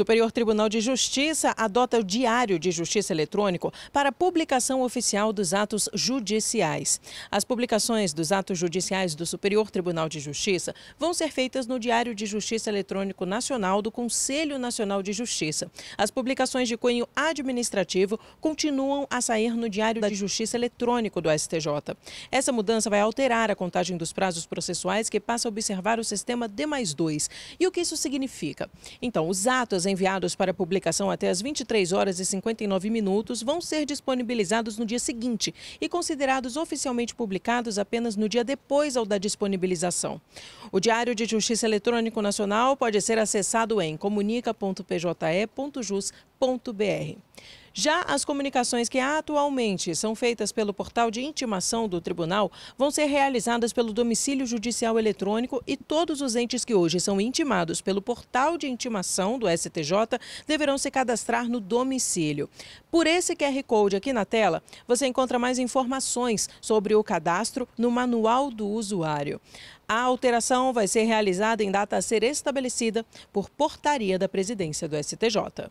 Superior Tribunal de Justiça adota o Diário de Justiça Eletrônico para publicação oficial dos atos judiciais. As publicações dos atos judiciais do Superior Tribunal de Justiça vão ser feitas no Diário de Justiça Eletrônico Nacional do Conselho Nacional de Justiça. As publicações de cunho administrativo continuam a sair no Diário de Justiça Eletrônico do STJ. Essa mudança vai alterar a contagem dos prazos processuais que passa a observar o sistema D mais E o que isso significa? Então, os atos enviados para publicação até as 23 horas e 59 minutos vão ser disponibilizados no dia seguinte e considerados oficialmente publicados apenas no dia depois ao da disponibilização. O Diário de Justiça Eletrônico Nacional pode ser acessado em comunica.pje.jus.br. Já as comunicações que atualmente são feitas pelo portal de intimação do tribunal vão ser realizadas pelo domicílio judicial eletrônico e todos os entes que hoje são intimados pelo portal de intimação do STJ deverão se cadastrar no domicílio. Por esse QR Code aqui na tela, você encontra mais informações sobre o cadastro no manual do usuário. A alteração vai ser realizada em data a ser estabelecida por portaria da presidência do STJ.